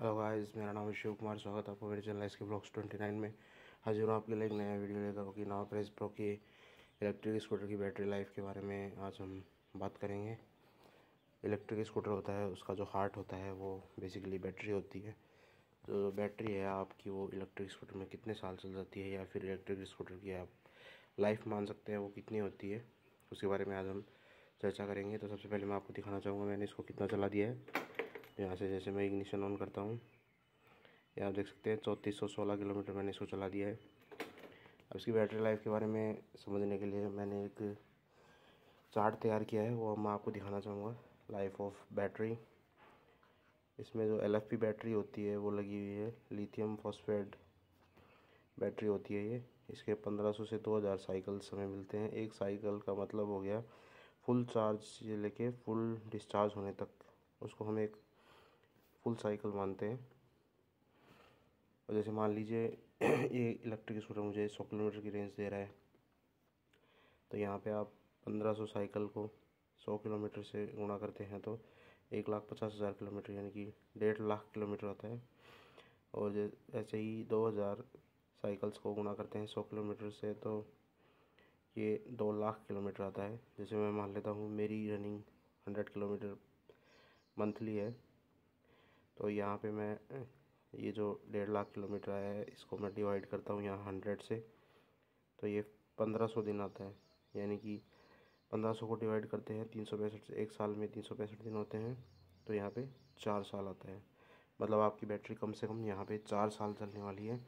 hello guys मेरा नाम है शिव कुमार स्वागत है आपका मेरे चैनल इसके ब्लॉक्स ट्वेंटी नाइन में आज हम आपके लिए एक नया वीडियो लेकर ओकिनावा प्रेस प्रो की इलेक्ट्रिक स्कूटर की बैटरी लाइफ के बारे में आज हम बात करेंगे इलेक्ट्रिक स्कूटर होता है उसका जो हार्ट होता है वो बेसिकली बैटरी होती है तो बैटरी है आपकी वो इलेक्ट्रिक स्कूटर में कितने साल चल जाती है या फिर इलेक्ट्रिक स्कूटर की आप लाइफ मान सकते हैं वो कितनी होती है उसके बारे में आज हम चर्चा करेंगे तो सबसे पहले मैं आपको दिखाना चाहूँगा मैंने इसको कितना चला दिया है यहाँ से जैसे मैं इग्निशन ऑन करता हूँ ये आप देख सकते हैं चौंतीस सौ सोलह किलोमीटर मैंने इसको चला दिया है अब इसकी बैटरी लाइफ के बारे में समझने के लिए मैंने एक चार्ट तैयार किया है वो मैं आपको दिखाना चाहूँगा लाइफ ऑफ बैटरी इसमें जो एल बैटरी होती है वो लगी हुई है लिथियम फॉस्फेड बैटरी होती है ये इसके 1500 से 2000 साइकिल समय मिलते हैं एक साइकिल का मतलब हो गया फुल चार्ज से लेके फुल डिस्चार्ज होने तक उसको हम एक फुल साइकिल मानते हैं और जैसे मान लीजिए ये इलेक्ट्रिक स्कूटर मुझे सौ किलोमीटर की रेंज दे रहा है तो यहाँ पे आप पंद्रह सौ साइकिल को सौ किलोमीटर से गुणा करते हैं तो एक लाख पचास हज़ार किलोमीटर यानी कि डेढ़ लाख किलोमीटर होता है और ऐसे ही दो हज़ार साइकिल्स को गुणा करते हैं सौ किलोमीटर से तो ये दो लाख किलोमीटर आता है जैसे मैं मान लेता हूँ मेरी रनिंग हंड्रेड किलोमीटर मंथली है तो यहाँ पे मैं ये जो डेढ़ लाख किलोमीटर आया है इसको मैं डिवाइड करता हूँ यहाँ हंड्रेड से तो ये पंद्रह सौ दिन आता है यानी कि पंद्रह सौ को डिवाइड करते हैं तीन सौ पैंसठ से एक साल में तीन सौ पैंसठ दिन होते हैं तो यहाँ पे चार साल आता है मतलब आपकी बैटरी कम से कम यहाँ पे चार साल चलने वाली है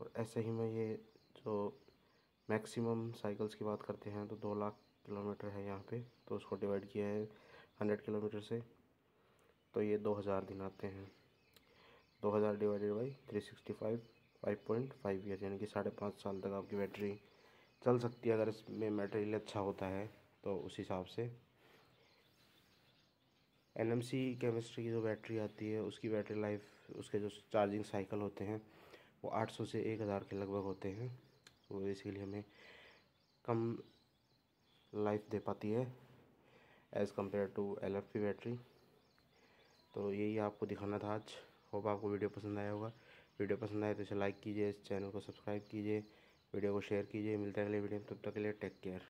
और ऐसे ही मैं ये जो मैक्सिमम साइकिल्स की बात करते हैं तो दो लाख किलोमीटर है यहाँ पे तो उसको डिवाइड किया है हंड्रेड किलोमीटर से तो ये दो हज़ार दिन आते हैं दो हज़ार divided by three sixty five five point five year यानी कि साढ़े पाँच साल तक आपकी बैटरी चल सकती है अगर इसमें मटेरियल अच्छा होता है तो उस हिसाब से एन केमिस्ट्री की जो बैटरी आती है उसकी बैटरी लाइफ उसके जो चार्जिंग साइकिल होते हैं वो 800 से 1000 के लगभग होते हैं वो इसीलिए हमें कम लाइफ दे पाती है as compare to L battery तो यही आपको दिखाना था आज होप आपको वीडियो पसंद आया होगा वीडियो पसंद आए तो इसे लाइक कीजिए इस चैनल को सब्सक्राइब कीजिए वीडियो को शेयर कीजिए मिलते हैं अगले वीडियो में तब तक के लिए टेक केयर